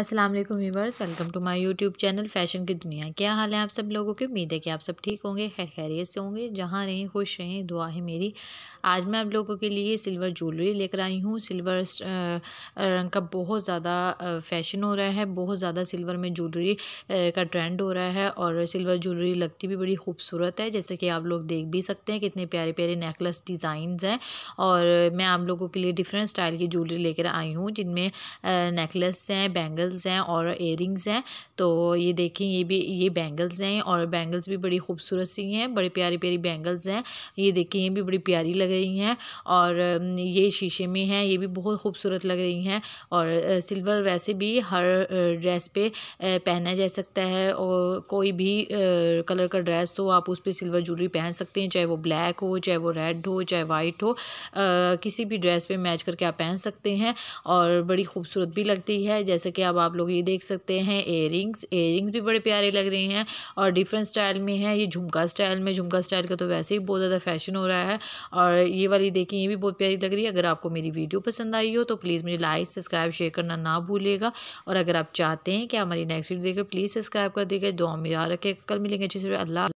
Aslam viewers welcome to my YouTube channel fashion की दुनिया क्या हाल है आप सब लोगों की उम्मीद है कि आप सब ठीक होंगे खैर खैरियत से होंगे जहाँ रहें खुश रहें दुआ है मेरी आज मैं आप लोगों के लिए सिल्वर ज्वेलरी लेकर आई हूँ सिल्वर रंग का बहुत ज़्यादा फैशन हो रहा है बहुत ज़्यादा सिल्वर में ज्वेलरी का ट्रेंड हो रहा है और सिल्वर ज्वेलरी लगती भी बड़ी खूबसूरत है जैसे कि आप लोग देख भी सकते हैं कितने प्यारे प्यारे नेकलस डिज़ाइन हैं और मैं आप लोगों के लिए डिफरेंट स्टाइल की ज्वेलरी लेकर आई हूँ जिनमें नेकलस हैं बैंगल बैंगल्स हैं और एयरिंग्स हैं तो ये देखें ये भी ये बैंगल्स हैं और बैंगल्स भी बड़ी खूबसूरत सी हैं बड़े प्यारी प्यारी बैंगल्स हैं ये देखें ये भी बड़ी प्यारी लग रही हैं और ये शीशे में हैं ये भी बहुत खूबसूरत लग रही हैं और सिल्वर वैसे भी हर ड्रेस पे पहना जा सकता है और कोई भी कलर का ड्रेस हो आप उस पर सिल्वर ज्वेलरी पहन सकते हैं चाहे वो ब्लैक हो चाहे वो रेड हो चाहे वाइट हो किसी भी ड्रेस पर मैच करके आप पहन सकते हैं और बड़ी खूबसूरत भी लगती है जैसे कि आप अब आप लोग ये देख सकते हैं एयरिंग्स एयरिंग्स भी बड़े प्यारे लग रहे हैं और डिफरेंट स्टाइल में है ये झुमका स्टाइल में झुमका स्टाइल का तो वैसे ही बहुत ज़्यादा फैशन हो रहा है और ये वाली देखें ये भी बहुत प्यारी लग रही है अगर आपको मेरी वीडियो पसंद आई हो तो प्लीज़ मुझे लाइक सब्सक्राइब शेयर करना ना भूलेगा और अगर आप चाहते हैं कि हमारी नेक्स्ट वीडियो देखें प्लीज़ सब्सक्राइब कर देगा दो हम याद रखें कल मिलेंगे अच्छे से अल्लाह